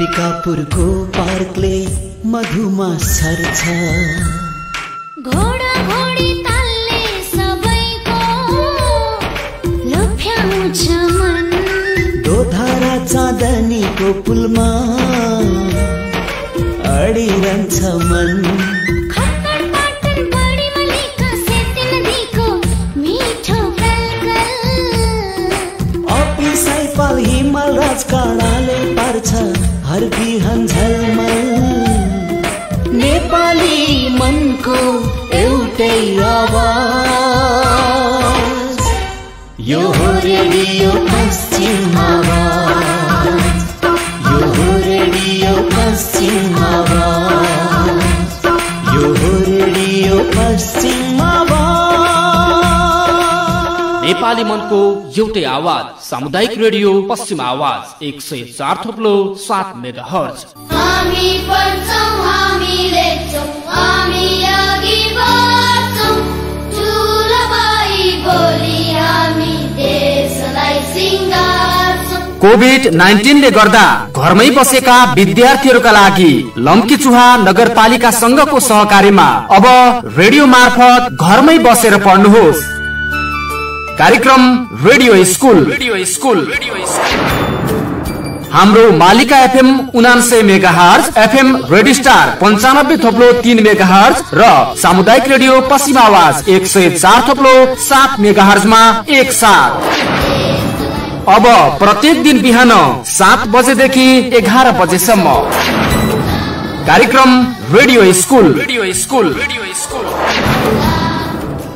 टिकापुरको पार्कले मधुमा सर्छ घोडी सबैको मन दोधारा चाँदनीको पुलमा अडिरहन्छ मन साइपल हिमाल राजका नेपाली मनको एउटै आवाज सामुदायिक रेडियो पश्चिम आवाज एक सय चार थोप्लो सात मेगा कोभिड नाइन्टिनले गर्दा घरमै बसेका विद्यार्थीहरूका लागि लम्कीचुहा नगरपालिका संघको सहकारीमा अब रेडियो मार्फत घरमै बसेर पढ्नुहोस् कार्यक्रम रेडियो स्कुल रेडियो स्कुल हाम्रो मालिका एफएम उनान्से mega hertz FM Radio Star पन्चानब्बे थोप्लो तिन मेगा हर्ज र सामुदायिक रेडियो पश्चिम आवाज एक सय चार थोप्लो सात मेगा हर्जमा एक अब प्रत्येक दिन बिहान सात बजेदेखि एघार बजेसम्म कार्यक्रम radio school radio school radio school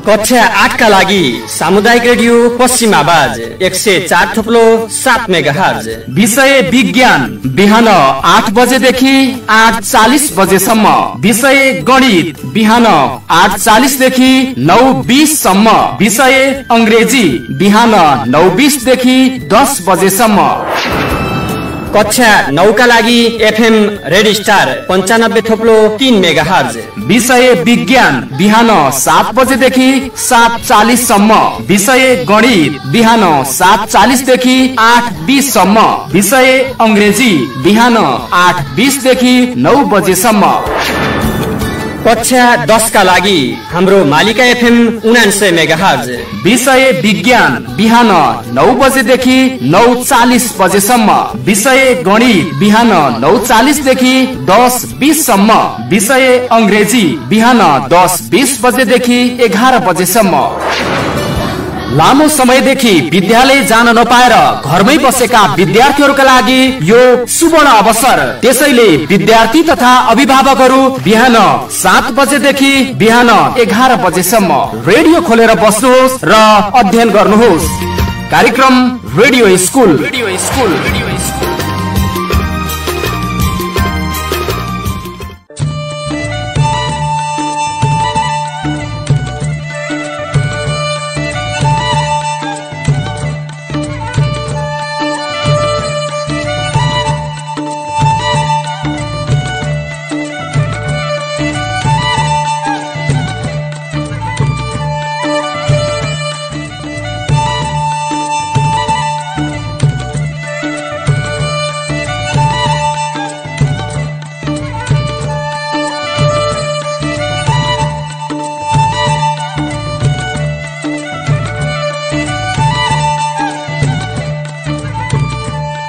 कक्षा का लागि सामुदायिक रेडियो पश्चिम आवाज एक सय चार थुप्लो सात मेगाहरज विषय विज्ञान बिहान आठ देखि आठ चालिस सम्म विषय गणित बिहान आठ देखि नौ सम्म विषय अंग्रेजी बिहान नौ बिसदेखि दस सम्म कक्षा नौका लागि एफएम रेड स्टार पन्चानब्बे थोप्लो तिन मेगा हर्ज विषय विज्ञान बिहान सात बजेदेखि सात सम्म विषय गणित बिहान सात चालिसदेखि आठ बिससम्म विषय अङ्ग्रेजी बिहान आठ बिसदेखि नौ बजेसम्म कक्षा दस का लागि हाम्रो मालिका एफएम उन्सय मेगाज विषय विज्ञान बिहान नौ देखि नौ बजे बजेसम्म विषय गणित बिहान नौ देखि दस सम्म विषय अंग्रेजी बिहान दस बिस बजेदेखि एघार सम्म लामो समयदेखि विद्यालय जान नपाएर घरमै बसेका विद्यार्थीहरूका लागि यो सुवर्ण अवसर त्यसैले विद्यार्थी तथा अभिभावकहरू बिहान सात बजेदेखि बिहान एघार बजेसम्म रेडियो खोलेर बस्नुहोस् र अध्ययन गर्नुहोस् कार्यक्रम रेडियो स्कुल रेडियो स्कुल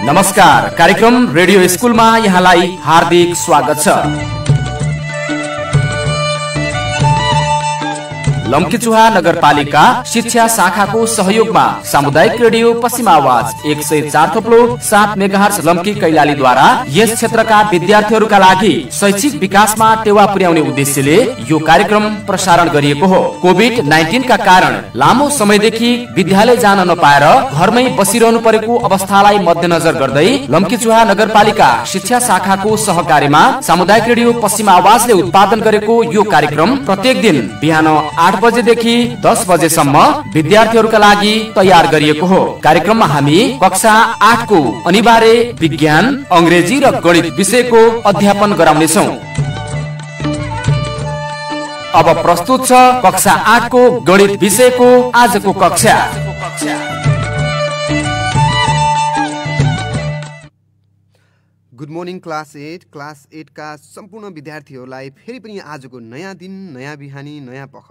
नमस्कार कार्यक्रम रेडियो स्कुलमा यहाँलाई हार्दिक स्वागत छ लम्कीचुहा नगरपालिका शिक्षा शाखाको सहयोगमा सामुदायिक रेडियो पश्चिम आवाज एक सय चार थोप्लो सात मेगाहर्स लम्की कैलालीद्वारा यस क्षेत्रका विद्यार्थीहरूका लागि शैक्षिक विकासमा टेवा पुर्याउने उद्देश्यले यो कार्यक्रम प्रसारण गरिएको हो कोभिड नाइन्टिनका कारण लामो समयदेखि विद्यालय जान नपाएर घरमै बसिरहनु परेको अवस्थालाई मध्यनजर गर्दै लम्कीचुहा नगरपालिका शिक्षा शाखाको सहकारीमा सामुदायिक रेडियो पश्चिम आवाजले उत्पादन गरेको यो कार्यक्रम प्रत्येक दिन बिहान आठ आठ बजेदेखि दस बजेसम्म विद्यार्थीहरूका लागि तयार गरिएको हो कार्यक्रममा हामी कक्षा आठको अनिवार्य विज्ञान अङ्ग्रेजी र गणित विषयको अध्यापन गराउनेछौ अब प्रस्तुत छ कक्षा आठको गणित विषयको आजको कक्षा good morning class eight class एटका सम्पूर्ण विद्यार्थीहरूलाई फेरि पनि आजको नयाँ दिन नयाँ बिहानी नयाँ पख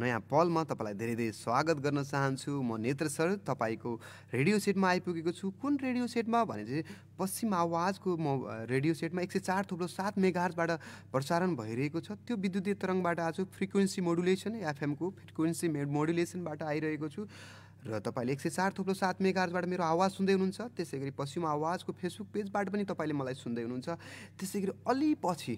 नयाँ पलमा तपाईँलाई धेरै धेरै स्वागत गर्न चाहन्छु म नेत्र सर तपाईँको रेडियो सेटमा आइपुगेको छु कुन रेडियो सेटमा भने चाहिँ पश्चिम आवाजको म रेडियो सेटमा एक सय चार थुप्रो सात मेगार्सबाट प्रसारण भइरहेको छ त्यो विद्युतीय तरङबाट आज फ्रिक्वेन्सी मोडुलेसन एफएमको फ्रिक्वेन्सी मोडुलेसनबाट आइरहेको छु र तपाईँले एक सय चार थुप्रो सात मेगाजबाट मेरो आवाज सुन्दै हुनुहुन्छ त्यसै गरी पश्चिम आवाजको फेसबुक पेजबाट पनि तपाईँले मलाई सुन्दै हुनुहुन्छ त्यसै गरी अलि पछि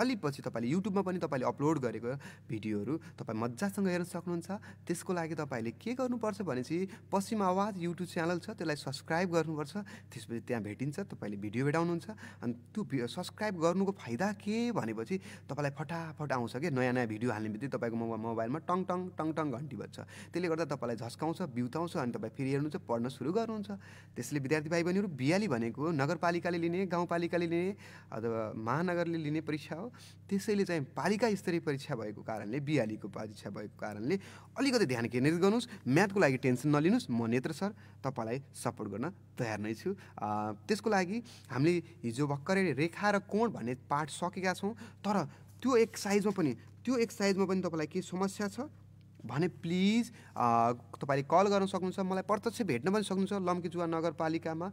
अलि पछि तपाईँले युट्युबमा पनि तपाईँले अपलोड गरेको भिडियोहरू तपाईँ मजासँग हेर्न सक्नुहुन्छ त्यसको लागि तपाईँले के गर्नुपर्छ भनेपछि पश्चिम आवाज युट्युब च्यानल छ त्यसलाई सब्सक्राइब गर्नुपर्छ त्यसपछि त्यहाँ भेटिन्छ तपाईँले भिडियो भेटाउनुहुन्छ अनि त्यो सब्सक्राइब गर्नुको फाइदा के भनेपछि तपाईँलाई फटाफट आउँछ कि नयाँ नयाँ भिडियो हाल्ने बित्तिकै तपाईँको मोबाइलमा टङ टङ टङ टङ घन्टी बज्छ त्यसले गर्दा तपाईँलाई झस्काउँछ बिउताउँछ अनि तपाईँ फेरि हेर्नुहुन्छ पढ्न सुरु गर्नुहुन्छ त्यसले विद्यार्थी भाइ बहिनीहरू बिहाली भनेको नगरपालिकाले लिने गाउँपालिकाले लिने अथवा महानगरले लिने परीक्षा त्यसैले चाहिँ पालिका स्तरीय परीक्षा भएको कारणले बिहालीको परीक्षा भएको कारणले अलिकति ध्यान केन्द्रित गर्नुहोस् म्याथको लागि टेन्सन नलिनुहोस् म नेत्र सर तपाईँलाई सपोर्ट गर्न तयार नै छु त्यसको लागि हामीले हिजो भर्खरै रेखा र कोण भन्ने पाठ सकेका छौँ तर त्यो एक्सर्साइजमा पनि त्यो एक्सर्साइजमा पनि तपाईँलाई के समस्या छ भने प्लिज तपाईँले कल गर्न सक्नुहुन्छ मलाई प्रत्यक्ष भेट्न पनि सक्नुहुन्छ लम्कीचुवा नगरपालिकामा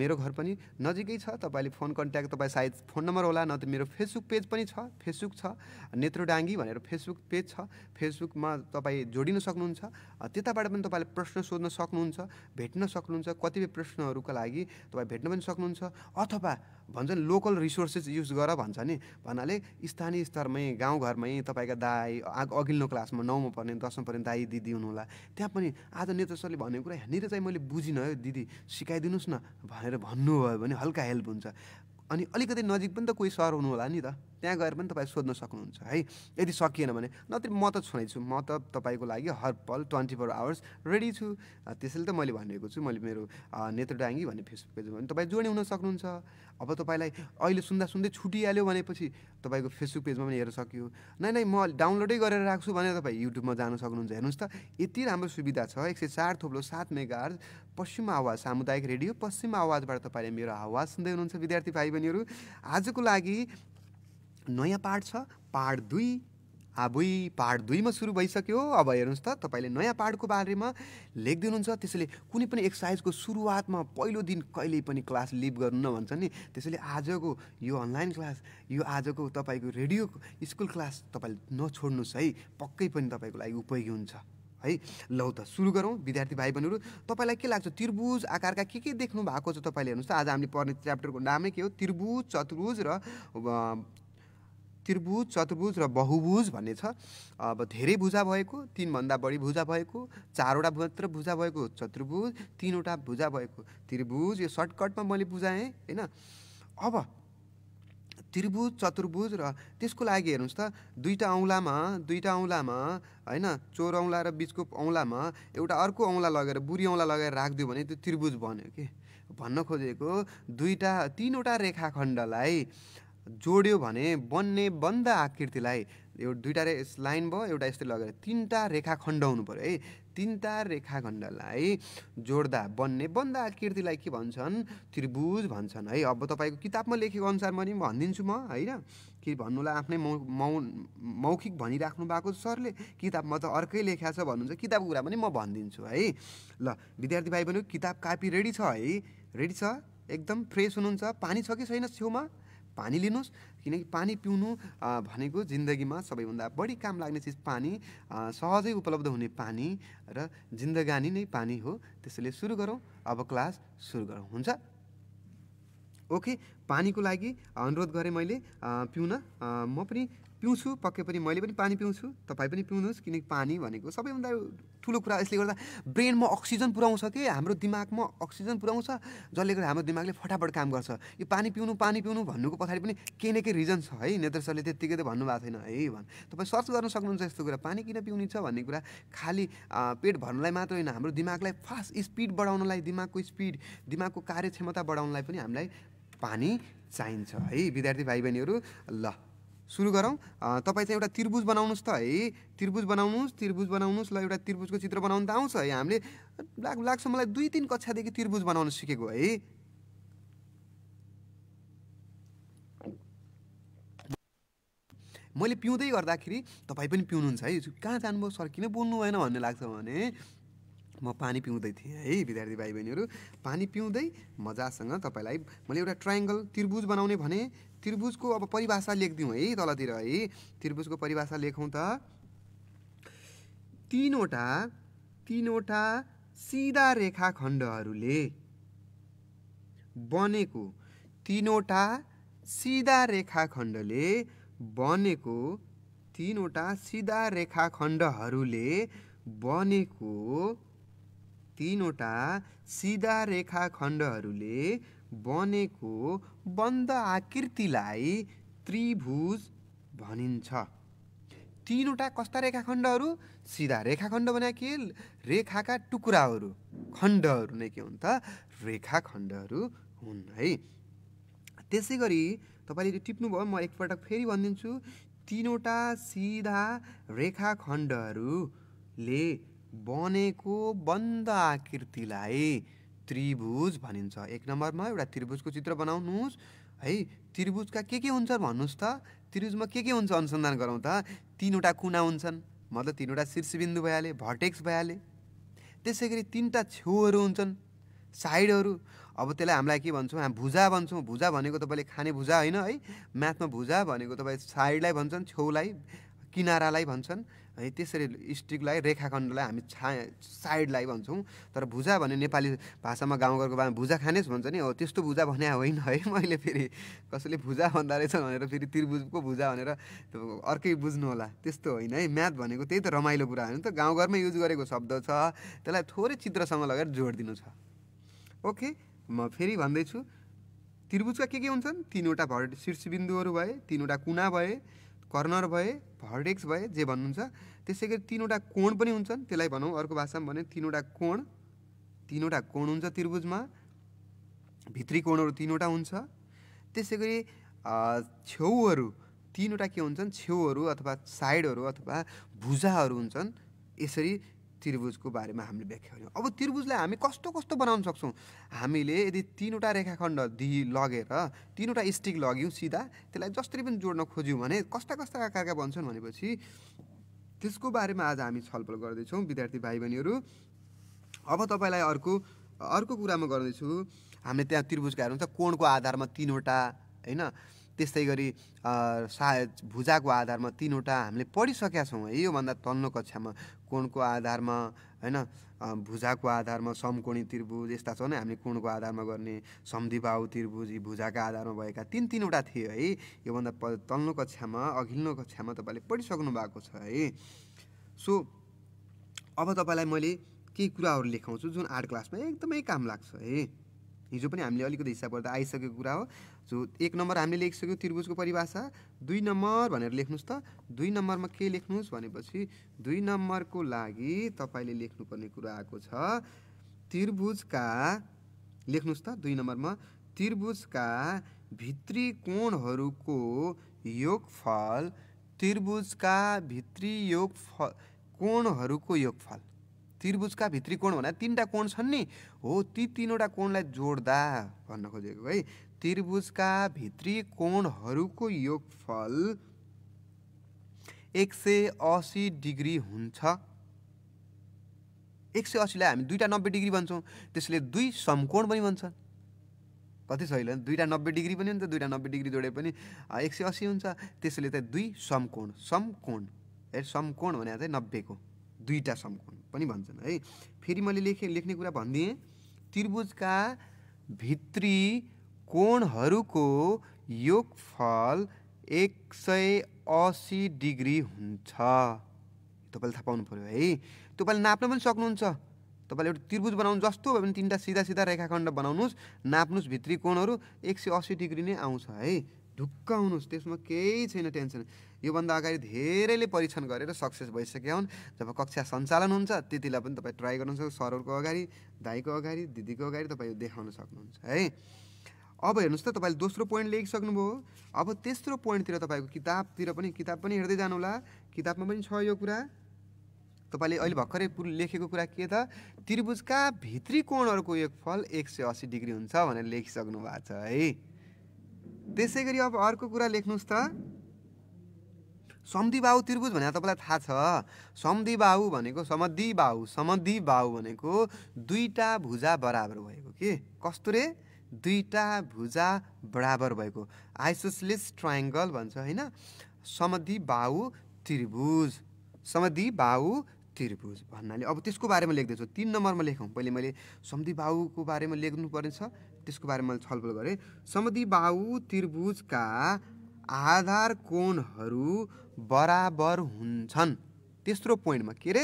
मेरो घर पनि नजिकै छ तपाईँले फोन कन्ट्याक्ट तपाईँ सायद फोन नम्बर होला न त मेरो फेसबुक पेज पनि छ फेसबुक छ नेत्रोडाङ्गी भनेर फेसबुक पेज छ फेसबुकमा तपाईँ जोडिन सक्नुहुन्छ त्यताबाट पनि तपाईँले प्रश्न सोध्न सक्नुहुन्छ भेट्न सक्नुहुन्छ कतिपय प्रश्नहरूको लागि तपाईँ भेट्न पनि सक्नुहुन्छ अथवा भन्छ नि लोकल रिसोर्सेस युज गर भन्छ नि भन्नाले स्थानीय स्तरमै गाउँघरमै तपाईँका दाई अघिल्लो क्लासमा नौमा पर्ने दसमा पर्ने दाई दिदी हुनुहोला त्यहाँ पनि आज नेता सरले भनेको कुरा यहाँनिर चाहिँ मैले बुझिनँ है दिदी सिकाइदिनुहोस् न भनेर भन्नुभयो भने हल्का हेल्प हुन्छ अनि अलिकति नजिक पनि त कोही सर हुनु होला नि त त्यहाँ गएर पनि तपाईँ सोध्न सक्नुहुन्छ है यदि सकिएन भने नत्र म त छुनेछु म त तपाईँको लागि हर पल ट्वेन्टी फोर आवर्स रेडी छु त्यसैले त मैले भनेको छु मैले मेरो नेत्र डाङ्गी भन्ने फेसबुक पेजमा भने तपाईँ जोडी हुन सक्नुहुन्छ अब तपाईँलाई अहिले सुन्दा सुन्दै छुटिहाल्यो भनेपछि तपाईँको फेसबुक पेजमा पनि हेर्न सक्यो नै नै म डाउनलोडै गरेर राख्छु भनेर तपाईँ युट्युबमा जान सक्नुहुन्छ हेर्नुहोस् त यति राम्रो सुविधा छ एक सय चार थोप्लो सात मेगा पश्चिम आवाज सामुदायिक रेडियो पश्चिम आवाजबाट तपाईँले मेरो आवाज सुन्दै हुनुहुन्छ विद्यार्थी भाइ बहिनीहरू आजको लागि नयाँ पाठ छ पार्ट दुई आबुई पार्ट दुईमा सुरु भइसक्यो अब हेर्नुहोस् त तपाईँले नयाँ पाठको बारेमा लेखिदिनुहुन्छ त्यसैले कुनै पनि एक्सर्साइजको सुरुवातमा पहिलो दिन कहिले पनि क्लास लिभ गर्नु न भन्छ नि त्यसैले आजको यो अनलाइन क्लास यो आजको तपाईँको रेडियो स्कुल क्लास तपाईँले नछोड्नुहोस् है पक्कै पनि तपाईँको लागि उपयोगी हुन्छ है लौ त सुरु गरौँ विद्यार्थी भाइ बहिनीहरू तपाईँलाई के लाग्छ त्रिभुज आकारका के के देख्नु भएको छ तपाईँले हेर्नुहोस् त आज हामीले पढ्ने च्याप्टरको नामै के हो त्रिभुज चतुर्भुज र त्रिभुज चतुर्भुज र बहुभुज भन्ने छ अब धेरै भुजा भएको तिनभन्दा बढी भुजा भएको चारवटा मात्र भुजा भएको चतुर्भुज तिनवटा भुजा भएको त्रिभुज यो सर्टकटमा मैले बुझाएँ होइन अब त्रिभुज चतुर्भुज र त्यसको लागि हेर्नुहोस् त दुईवटा औँलामा दुईवटा औँलामा होइन चोर औँला र बिचको औँलामा एउटा अर्को औँला लगेर बुढी औँला लगाएर राखिदियो भने त्यो त्रिभुज बन्यो कि भन्न खोजेको दुईवटा तिनवटा रेखाखण्डलाई जोड्यो भने बन्ने बन्द आकृतिलाई यो दुईवटा रे लाइन भयो एउटा यस्तै लगेर तिनवटा रेखाखण्ड हुनु पऱ्यो है तिनवटा रेखाखण्डलाई जोड्दा बन्ने बन्द आकृतिलाई के भन्छन् त्रिभुज भन्छन् है अब तपाईँको किताबमा लेखेको अनुसार म नि भनिदिन्छु म होइन कि भन्नुलाई आफ्नै मौ मौ मौखिक भनिराख्नु भएको सरले किताबमा त अर्कै लेखा छ भन्नुहुन्छ किताबको कुरा पनि म भनिदिन्छु है ल विद्यार्थी भाइ पनि किताब कापी रेडी छ है रेडी छ एकदम फ्रेस हुनुहुन्छ पानी छ कि छैन छेउमा पानी लिनुहोस् किनकि पानी पिउनु भनेको जिन्दगीमा सबैभन्दा बढी काम लाग्ने चिज पानी सहजै उपलब्ध हुने पानी र जिन्दगानी नै पानी हो त्यसैले सुरु गरौँ अब क्लास सुरु गरौँ हुन्छ ओके पानीको लागि अनुरोध गरेँ मैले पिउन म पनि पिउँछु पक्कै पनि मैले पनि पानी पिउँछु तपाईँ पनि पिउनुहोस् किनकि पानी भनेको सबैभन्दा ठुलो कुरा यसले गर्दा ब्रेनमा अक्सिजन पुऱ्याउँछ कि हाम्रो दिमागमा अक्सिजन पुऱ्याउँछ जसले गर्दा हाम्रो दिमागले फटाफट काम गर्छ यो पानी पिउनु पानी पिउनु भन्नुको पछाडि पनि केही न केही रिजन छ है नेत्र सरले त्यत्तिकै त भन्नुभएको छैन है भन् तपाईँ सर्च गर्न सक्नुहुन्छ यस्तो कुरा पानी किन पिउनु छ भन्ने कुरा खालि पेट भर्नुलाई मात्र होइन हाम्रो दिमागलाई फास्ट स्पिड बढाउनलाई दिमागको स्पिड दिमागको कार्यक्षमता बढाउनलाई पनि हामीलाई पानी चाहिन्छ है विद्यार्थी भाइ बहिनीहरू ल सुरु गरौँ तपाईँ चाहिँ एउटा त्रिभुज बनाउनुहोस् त है त्रिभुज बनाउनुहोस् त्रिभुज बनाउनुहोस् ल एउटा त्रिभुजको चित्र बनाउनु त आउँछ है हामीले लाग लाग्छ मलाई दुई तिन कक्षादेखि त्रिभुज बनाउन सिकेको है मैले पिउँदै गर्दाखेरि तपाईँ पनि पिउनुहुन्छ है कहाँ जानुभयो सर किन बोल्नु भएन भन्ने लाग्छ भने म पानी पिउँदै थिएँ है विद्यार्थी भाइ बहिनीहरू पानी पिउँदै मजासँग तपाईँलाई मैले एउटा ट्राइङ्गल त्रिभुज बनाउने भने त्रिभुजको अब परिभाषा लेखिदिउँ है तलतिर है त्रिभुजको परिभाषा लेखौँ त तिनवटा तिनवटा सिधा रेखाखण्डहरूले बनेको तिनवटा सिधा रेखा खण्डले बनेको तिनवटा सिधा रेखाखण्डहरूले बनेको तिनवटा सिधा रेखा खण्डहरूले बनेको बन्द आकृतिलाई त्रिभुज भनिन्छ तिनवटा कस्ता रेखाखण्डहरू सिधा रेखाखण्ड भने के रेखाका टुक्राहरू खण्डहरू नै के हुन् त रेखाखण्डहरू हुन् है त्यसै गरी तपाईँले टिप्नुभयो म एकपटक फेरि भनिदिन्छु तिनवटा सिधा रेखाखण्डहरूले बनेको बन्द आकृतिलाई त्रिभुज भनिन्छ एक नम्बरमा एउटा त्रिभुजको चित्र बनाउनुहोस् है त्रिभुजका के के हुन्छ भन्नुहोस् त त्रिभुजमा के के हुन्छ अनुसन्धान गरौँ त तिनवटा कुना हुन्छन् मतलब तिनवटा शीर्षबिन्दु भइहाले भर्टेक्स भइहाले त्यसै गरी तिनवटा छेउहरू हुन्छन् साइडहरू अब त्यसलाई हामीलाई के भन्छौँ हामी भुजा भन्छौँ भुजा भनेको तपाईँले खाने भुजा होइन है म्याथमा भुजा भनेको तपाईँ साइडलाई भन्छन् छेउलाई किनारालाई भन्छन् है त्यसरी स्टिकलाई रेखाखण्डलाई हामी छा साइडलाई भन्छौँ तर भुजा भने नेपाली भाषामा गाउँघरको बारेमा भुजा खानेस् भन्छ नि हो त्यस्तो भुजा भने होइन है मैले फेरि कसैले भुजा भन्दा रहेछ भनेर फेरि त्रिभुजको भुजा भनेर अर्कै बुझ्नु होला त्यस्तो होइन है म्याथ भनेको त्यही त रमाइलो कुरा होइन त गाउँघरमै युज गरेको शब्द छ त्यसलाई थोरै चित्रसँग लगाएर जोड छ ओके म फेरि भन्दैछु त्रिभुजका के के हुन्छन् तिनवटा भर्ट शीर्षबिन्दुहरू भए तिनवटा कुना भए कर्नर भए भर्डेक्स भए जे भन्नुहुन्छ त्यसै गरी तिनवटा कोण पनि हुन्छन् त्यसलाई भनौँ अर्को भाषामा भने तिनवटा कोण तिनवटा कोण हुन्छ त्रिभुजमा भित्री कोणहरू तिनवटा हुन्छ त्यसै गरी छेउहरू तिनवटा के हुन्छन् छेउहरू अथवा साइडहरू अथवा भुजाहरू हुन्छन् यसरी त्रिभुजको बारेमा हामीले व्याख्या गऱ्यौँ अब त्रिभुजलाई हामी कस्तो कस्तो बनाउन सक्छौँ हामीले यदि तिनवटा रेखाखण्ड दि लगेर तिनवटा स्टिक लग्यौँ सिधा त्यसलाई जसरी पनि जोड्न खोज्यौँ भने कस्ता कस्ता आकारका बन्छन् भनेपछि त्यसको बारेमा आज हामी छलफल गर्दैछौँ विद्यार्थी भाइ बहिनीहरू अब तपाईँलाई अर्को अर्को कुरामा गर्दैछु हामीले त्यहाँ त्रिभुजकाहरू हुन्छ कोणको आधारमा तिनवटा होइन त्यस्तै गरी सायद भुजाको आधारमा तिनवटा हामीले पढिसकेका छौँ है योभन्दा तल्लो कक्षामा कोणको आधारमा होइन भुजाको आधारमा समकोणी त्रिभुज यस्ता छन् हामीले कोणको आधारमा गर्ने समधिभाव त्रिभुज यी भुजाका आधारमा भएका तिन तिनवटा थिए है योभन्दा प तल्लो कक्षामा अघिल्लो कक्षामा तपाईँले पढिसक्नु भएको छ है सो अब तपाईँलाई मैले केही कुराहरू लेखाउँछु जुन आर्ट क्लासमा एकदमै काम लाग्छ है हिजो पनि हामीले अलिकति हिसाब गर्दा आइसकेको कुरा हो जो एक नम्बर हामीले लेखिसक्यौँ त्रिभुजको परिभाषा दुई नम्बर भनेर लेख्नुहोस् त दुई नम्बरमा के लेख्नुहोस् भनेपछि दुई नम्बरको लागि तपाईँले लेख्नुपर्ने कुरा आएको छ त्रिभुजका लेख्नुहोस् त दुई नम्बरमा त्रिभुजका भित्री कोणहरूको योगफल त्रिभुजका भित्री योग कोणहरूको योगफल त्रिभुजका भित्री कोण भन्दा तिनवटा कोण छन् नि हो ती तिनवटा कोणलाई जोड्दा भन्न खोजेको है त्रिभुजका भित्री कोणहरूको योगफल एक सय असी डिग्री हुन्छ एक सय असीलाई हामी दुईवटा नब्बे डिग्री भन्छौँ त्यसले दुई समकोण पनि भन्छन् कति सहिलो दुईवटा नब्बे डिग्री पनि हुन्छ दुईवटा नब्बे डिग्री जोडे पनि एक सय असी हुन्छ त्यसले त दुई समकोण समकोण है समकोण भनेर चाहिँ नब्बेको दुईवटा समकोण पनि भन्छन् है फेरि मैले लेखेँ लेख्ने कुरा भनिदिएँ त्रिभुजका भित्री कोणहरूको योगफल एक सय असी डिग्री हुन्छ तपाईँले थाहा पाउनु पऱ्यो है तपाईँले नाप्न पनि सक्नुहुन्छ तपाईँले एउटा त्रिभुज बनाउनु जस्तो भए पनि तिनवटा सिधा सिधा रेखाखण्ड बनाउनुहोस् नाप्नुहोस् भित्री कोणहरू एक सय असी डिग्री नै आउँछ है ढुक्क आउनुहोस् त्यसमा केही छैन टेन्सन योभन्दा अगाडि धेरैले परीक्षण गरेर सक्सेस भइसकेका हुन् जब कक्षा सञ्चालन हुन्छ त्यतिलाई पनि तपाईँ ट्राई गर्नु सक्छ सरहरूको अगाडि दाईको अगाडि दिदीको अगाडि तपाईँ देखाउन सक्नुहुन्छ है अब हेर्नुहोस् त तपाईँले दोस्रो पोइन्ट लेखिसक्नुभयो अब तेस्रो पोइन्टतिर तपाईँको किताबतिर पनि किताब पनि हेर्दै जानुहोला किताबमा पनि छ यो कुरा तपाईँले अहिले भर्खरै लेखेको कुरा के त त्रिभुजका भित्री कोणहरूको एक फल एक सय असी डिग्री हुन्छ भनेर लेखिसक्नु भएको छ है त्यसै गरी अब अर्को कुरा लेख्नुहोस् त बाहु त्रिभुज भनेर तपाईँलाई थाहा छ समधि बाहु भनेको समधि बाहु समधि बाहु भनेको दुईवटा भुजा बराबर भएको के कस्तो रे दुईवटा भुजा बराबर भएको आइसोसलिस ट्रायङ्गल भन्छ होइन समधि बाहु त्रिभुज समधि बाहु त्रिभुज भन्नाले अब त्यसको बारेमा लेख्दैछु तिन नम्बरमा लेखौँ पहिले मैले बाहुको बारेमा लेख्नु छ त्यसको बारेमा मैले छलफल गरेँ समधि बाहु त्रिभुजका आधार कोणहरू बराबर हुन्छन् तेस्रो पोइन्टमा के अरे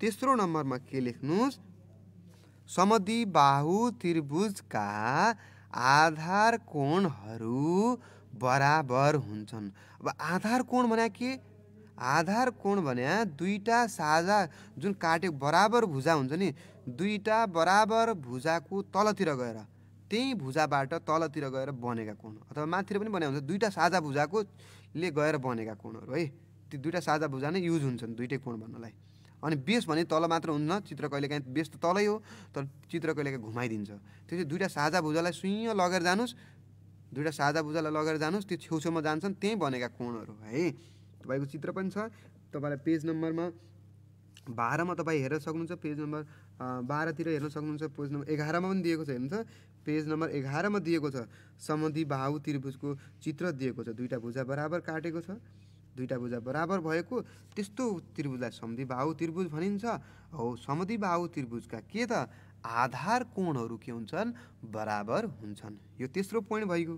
तेस्रो नम्बरमा के लेख्नुहोस् बाहु त्रिभुजका आधार कोणहरू बराबर हुन्छन् अब आधार कोण भने के आधार कोण भने दुईवटा साझा जुन काटेको बराबर भुजा हुन्छ नि दुईवटा बराबर भुजाको तलतिर गएर त्यही भुजाबाट तलतिर गएर बनेका कोण अथवा माथितिर पनि बनाएको हुन्छ दुईवटा साझा भुजाको ले गएर बनेका कोणहरू है त्यो दुईवटा साझा भुजा नै युज हुन्छन् दुइटै कोण भन्नलाई अनि बेस भने तल मात्र हुन्न चित्र कहिले बेस त तलै हो तर चित्र कहिले काहीँ घुमाइदिन्छ त्यो चाहिँ दुइटा साझा भुजालाई सुइँ लगेर जानुहोस् दुइटा साझा भुजालाई लगेर जानुहोस् त्यो छेउछेउमा जान्छन् त्यहीँ बनेका कोणहरू है तपाईँको चित्र पनि छ तपाईँलाई पेज नम्बरमा बाह्रमा तपाईँ हेर्न सक्नुहुन्छ पेज नम्बर बाह्रतिर हेर्न सक्नुहुन्छ पेज नम्बर एघारमा पनि दिएको छ हेर्नुहुन्छ पेज नम्बर एघारमा दिएको छ समधि बाहु त्रिभुजको चित्र दिएको छ दुईवटा भुजा बराबर काटेको छ दुईवटा भुजा बराबर भएको त्यस्तो त्रिभुजलाई समधि बाहु त्रिभुज भनिन्छ हो समधि बाहु त्रिभुजका के त आधार कोणहरू के हुन्छन् बराबर हुन्छन् यो तेस्रो पोइन्ट भइगयो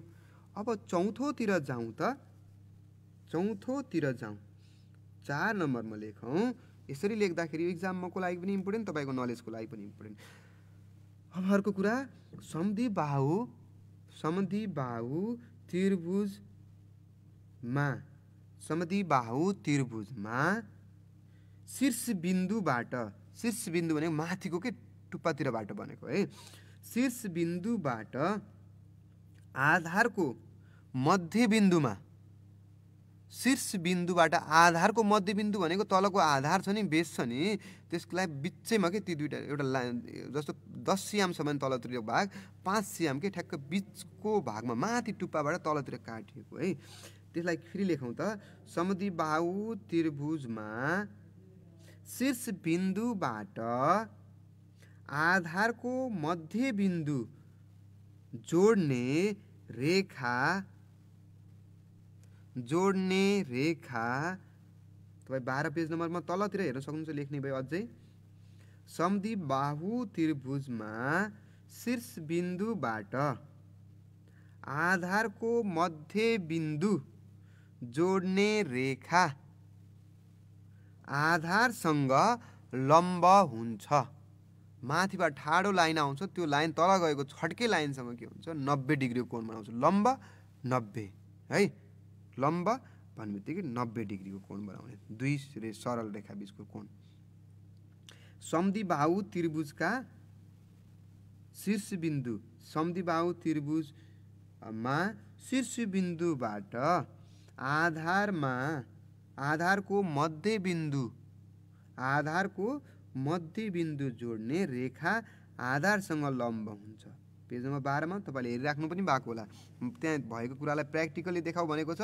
अब चौथोतिर जाउँ त चौथोतिर जाउँ चार नम्बरमा लेखौँ यसरी लेख्दाखेरि इक्जामको लागि पनि इम्पोर्टेन्ट तपाईँको नलेजको लागि पनि इम्पोर्टेन्ट अब अर्को कुरा समधि बाहु समधि बाहु त्रिभुजमा समधि बाहु त्रिभुजमा शीर्षबिन्दुबाट शीर्षबिन्दु भनेको माथिको के टुप्पातिरबाट भनेको है शीर्षबिन्दुबाट आधारको मध्यबिन्दुमा शीर्ष बिन्दुबाट आधारको मध्यबिन्दु भनेको तलको आधार छ नि बेस छ नि त्यसलाई बिचैमा के ती दुइटा एउटा ला जस्तो दस सियामसम्म तलतिर भाग पाँच सियाम के ठ्याक्क बिचको भागमा माथि टुप्पाबाट तलतिर काटिएको है त्यसलाई फेरि लेखौँ त बाहु त्रिभुजमा शीर्ष बिन्दुबाट आधारको मध्यबिन्दु जोड्ने रेखा जोड्ने रेखा तपाईँ बाह्र पेज नम्बरमा तलतिर हेर्न सक्नुहुन्छ लेख्ने भयो अझै सम्धि बाहु त्रिभुजमा शीर्ष बिन्दुबाट आधारको मध्यबिन्दु जोड्ने रेखा आधारसँग लम्ब हुन्छ माथिबाट ठाडो लाइन आउँछ त्यो लाइन तल गएको छड्के लाइनसँग के हुन्छ नब्बे डिग्री कोण बनाउँछ लम्ब नब्बे है लम्ब भन्ने बित्तिकै नब्बे डिग्रीको कोण बनाउने दुई रे सरल रेखा बिचको कोण सम्धिबाहु त्रिभुजका शीर्षबिन्दु सम्धिबाहु त्रिभुजमा शीर्षबिन्दुबाट आधारमा आधारको मध्यबिन्दु आधारको मध्यबिन्दु जोड्ने रेखा आधारसँग लम्ब हुन्छ पेज नम्बर बाह्रमा तपाईँले हेरिराख्नु पनि भएको होला त्यहाँ भएको कुरालाई प्र्याक्टिकली देखाउ भनेको छ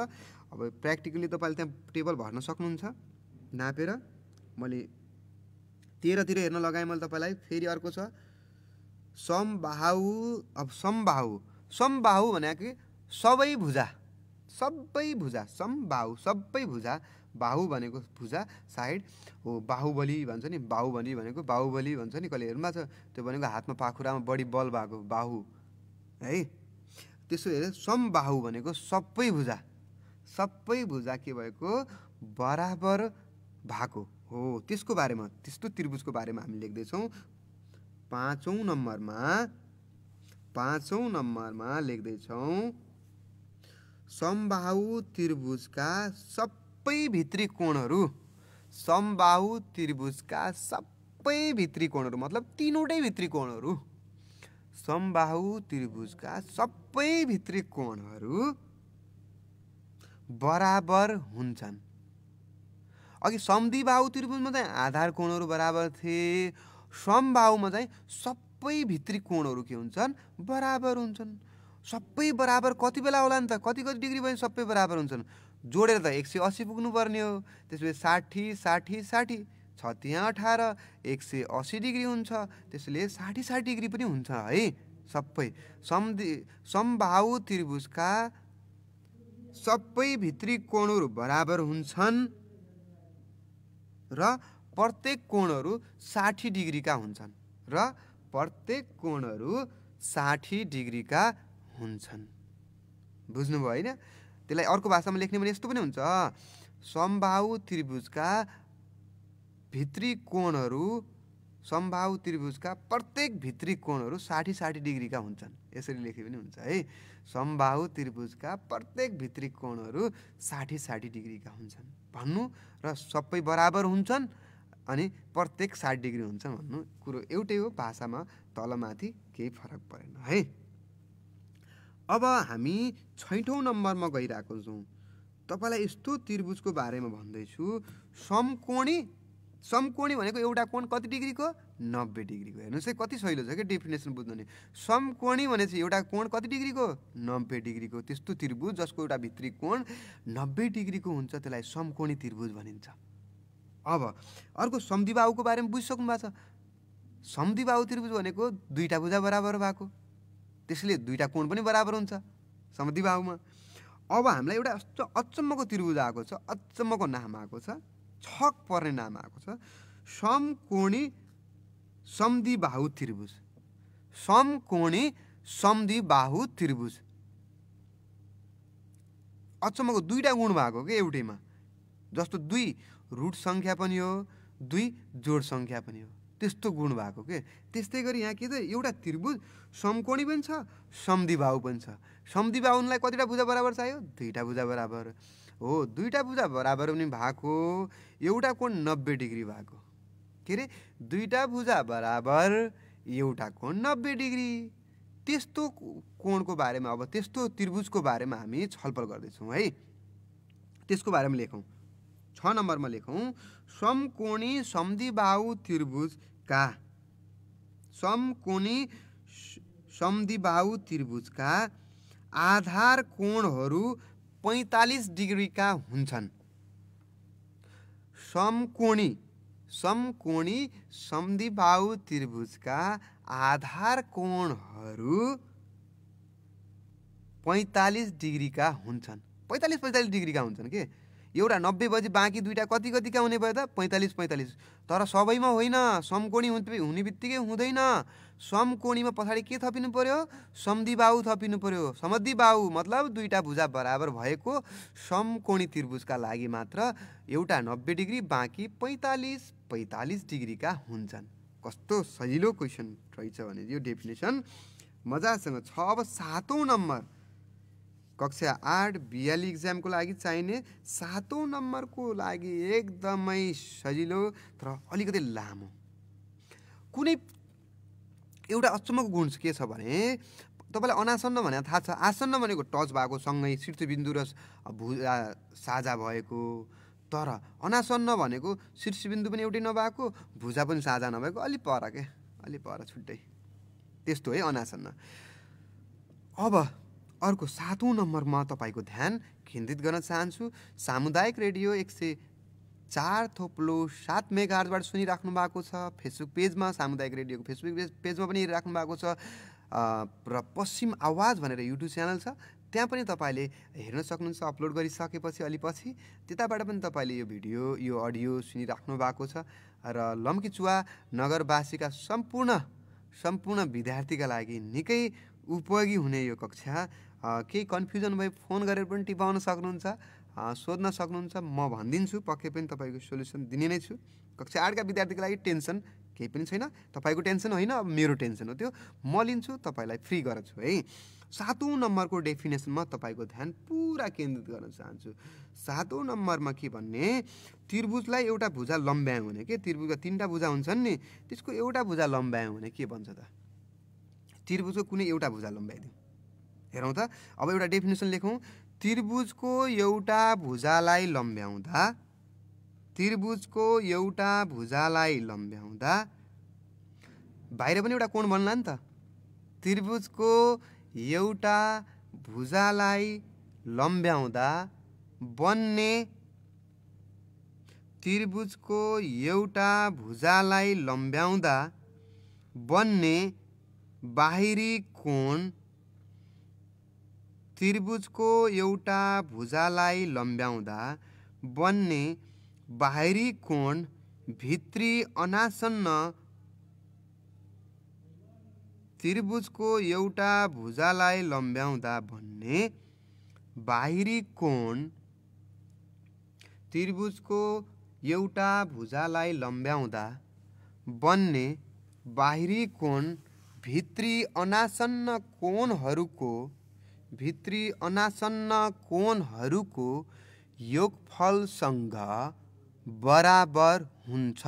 अब प्र्याक्टिकली तपाईँले त्यहाँ टेबल भर्न सक्नुहुन्छ नापेर मैले तेह्रतिर हेर्न लगाएँ मैले तपाईँलाई फेरि अर्को छ समबाहु अब समबाहु समबाहु भनेको सबै भुजा सबै भुजा समबाहु सबै भुजा बाहु भनेको भुजा साइड हो बाहुबली भन्छ नि बाहुबली भनेको बाहुबली भन्छ नि कहिले भएको छ त्यो भनेको हातमा पाखुरामा बढी बल भएको बाहु है त्यसो सम समबाहु भनेको सबै भुजा सबै भुजा के भएको बराबर भएको हो त्यसको बारेमा त्यस्तो त्रिभुजको बारेमा हामी लेख्दैछौँ पाँचौँ नम्बरमा पाँचौँ नम्बरमा लेख्दैछौँ समबाहु त्रिभुजका सब सबै भित्री कोणहरू समबाहु त्रिभुजका सबै भित्री कोणहरू मतलब तिनवटै भित्री कोणहरू समबाहु त्रिभुजका सबै भित्री कोणहरू बराबर हुन्छन् अघि बाहु त्रिभुजमा चाहिँ आधार कोणहरू बराबर थिए समबाहुमा चाहिँ सबै भित्री कोणहरू के हुन्छन् बराबर हुन्छन् सबै बराबर कति बेला होला नि त कति कति डिग्री भयो सबै बराबर हुन्छन् जोडेर त एक सय असी पुग्नुपर्ने हो त्यसपछि साठी साठी साठी छ त्यहाँ अठार एक सय असी डिग्री हुन्छ त्यसैले साठी साठी डिग्री पनि हुन्छ है सबै समि समबाहु त्रिभुजका सबै भित्री कोणहरू बराबर हुन्छन् र प्रत्येक कोणहरू साठी डिग्रीका हुन्छन् र प्रत्येक कोणहरू साठी डिग्रीका हुन्छन् बुझ्नुभयो होइन त्यसलाई अर्को भाषामा लेख्ने भने यस्तो पनि हुन्छ सम्भाव त्रिभुजका भित्री कोणहरू सम्भाव त्रिभुजका प्रत्येक भित्री कोणहरू साठी साठी डिग्रीका हुन्छन् यसरी लेखे पनि हुन्छ है सम्भाव त्रिभुजका प्रत्येक भित्री कोणहरू साठी साठी डिग्रीका हुन्छन् भन्नु र सबै बराबर हुन्छन् अनि प्रत्येक साठी डिग्री हुन्छन् भन्नु कुरो एउटै हो भाषामा तलमाथि केही फरक परेन है अब हामी छैठौँ नम्बरमा गइरहेको छौँ तपाईँलाई यस्तो त्रिभुजको बारेमा भन्दैछु समकोणी समकोणी भनेको एउटा कोण कति डिग्रीको नब्बे डिग्रीको हेर्नुहोस् है कति सहिलो छ कि डेफिनेसन बुझ्नु नि समकोणी भने एउटा कोण कति डिग्रीको नब्बे डिग्रीको त्यस्तो त्रिभुज जसको एउटा भित्री कोण नब्बे डिग्रीको हुन्छ त्यसलाई समकोणी त्रिभुज भनिन्छ अब अर्को समिबाहुको बारेमा बुझिसक्नु भएको छ समिबाहु त्रिभुज भनेको दुईवटा बुझा बराबर भएको त्यसैले दुईवटा कोण पनि बराबर हुन्छ समद्विबाहुमा अब हामीलाई एउटा यस्तो अचम्मको त्रिभुज आएको छ अचम्मको नाम आएको छ छक पर्ने नाम आएको छ समकोणी बाहु त्रिभुज समकोणी बाहु त्रिभुज अचम्मको दुईवटा गुण भएको कि एउटैमा जस्तो दुई रुट सङ्ख्या पनि हो दुई जोड सङ्ख्या पनि हो त्यस्तो गुण भएको के त्यस्तै गरी यहाँ के छ एउटा त्रिभुज समकोणी पनि छ समदिभाव पनि छ समदिभावनलाई कतिवटा भुजा बराबर चाहियो दुईवटा भुजा बराबर हो दुईवटा भुजा बराबर पनि भएको एउटा कोण नब्बे डिग्री भएको के अरे दुईवटा भुजा बराबर एउटा कोण नब्बे डिग्री त्यस्तो कोणको बारेमा अब त्यस्तो त्रिभुजको बारेमा हामी छलफल गर्दैछौँ है त्यसको बारेमा लेखौँ छ नम्बरमा लेखौँ समकोणी समदिबाहु त्रिभुजका समकोणी समदिबाहु त्रिभुजका आधार कोणहरू पैँतालिस डिग्रीका हुन्छन् समकोणी समकोणी समदिबाहु त्रिभुजका आधार कोणहरू पैँतालिस डिग्रीका हुन्छन् पैँतालिस पैँतालिस डिग्रीका हुन्छन् के एउटा नब्बे बजी बाँकी दुइटा कति कतिका हुने भयो त पैँतालिस पैँतालिस तर सबैमा होइन समकोणी हुने बित्तिकै हुँदैन समकोणीमा पछाडि के थपिनु पऱ्यो बाहु थपिनु पऱ्यो बाहु मतलब दुईवटा भुजा बराबर भएको समकोणी त्रिभुजका लागि मात्र एउटा नब्बे डिग्री बाँकी पैँतालिस पैँतालिस डिग्रीका हुन्छन् कस्तो सजिलो क्वेसन रहेछ भने यो डेफिनेसन मजासँग छ अब सातौँ नम्बर कक्षा आठ बिहाली इक्जामको लागि चाहिने सातौँ नम्बरको लागि एकदमै सजिलो तर अलिकति लामो कुनै एउटा अचम्मको गुण के छ भने तपाईँलाई अनासन्न भनेर थाहा छ आसन्न भनेको टच भएको सँगै शीर्षबिन्दु र भुजा साझा भएको तर अनासन्न भनेको शीर्षबिन्दु पनि एउटै नभएको भुजा पनि साझा नभएको अलि पर क्या अलि पर छुट्टै त्यस्तो है अनासन्न अब अर्को सातौँ नम्बरमा तपाईँको ध्यान केन्द्रित गर्न चाहन्छु सामुदायिक रेडियो एक सय चार थोप्लो सात मेगाहरूबाट सुनिराख्नु भएको छ फेसबुक पेजमा सामुदायिक रेडियोको फेसबुक पेज पेजमा पनि राख्नु भएको छ र पश्चिम आवाज भनेर युट्युब च्यानल छ त्यहाँ पनि तपाईँले हेर्न सक्नुहुन्छ अपलोड गरिसकेपछि अलि पछि त्यताबाट पनि तपाईँले यो भिडियो यो अडियो सुनिराख्नु भएको छ र लम्कीचुवा नगरवासीका सम्पूर्ण सम्पूर्ण विद्यार्थीका लागि निकै उपयोगी हुने यो कक्षा केही कन्फ्युजन भए फोन गरेर पनि टिपाउन सक्नुहुन्छ सोध्न सक्नुहुन्छ म भनिदिन्छु पक्कै पनि तपाईँको सोल्युसन दिने नै छु कक्षा आठका विद्यार्थीको लागि टेन्सन केही पनि छैन तपाईँको टेन्सन होइन अब मेरो टेन्सन हो त्यो म लिन्छु तपाईँलाई फ्री गर्छु है सातौँ नम्बरको डेफिनेसनमा तपाईँको ध्यान पुरा केन्द्रित गर्न चाहन्छु सातौँ नम्बरमा के भन्ने त्रिभुजलाई एउटा भुजा लम्ब्यायो हुने के त्रिभुजका तिनवटा भुजा हुन्छन् नि त्यसको एउटा भुजा लम्ब्यायो हुने के भन्छ त त्रिभुजको कुनै एउटा भुजा लम्ब्याइदिउँ हेरौँ त अब एउटा डेफिनेसन लेखौँ त्रिभुजको एउटा भुजालाई लम्ब्याउँदा त्रिभुजको एउटा भुजालाई लम्ब्याउँदा बाहिर पनि एउटा कोण बन्ला नि त त्रिभुजको एउटा भुजालाई लम्ब्याउँदा बन्ने त्रिभुजको एउटा भुजालाई लम्ब्याउँदा बन्ने बाहिरी कोण त्रिभुजको एउटा भुजालाई लम्ब्याउँदा बन्ने बाहिरी कोण भित्री अनासन्न त्रिभुजको एउटा भुजालाई लम्ब्याउँदा भन्ने बाहिरी कोण त्रिभुजको एउटा भुजालाई लम्ब्याउँदा बन्ने बाहिरी कोण भित्री अनासन्न कोणहरूको भित्री अनासन्न कोणहरूको योगफलसँग बराबर हुन्छ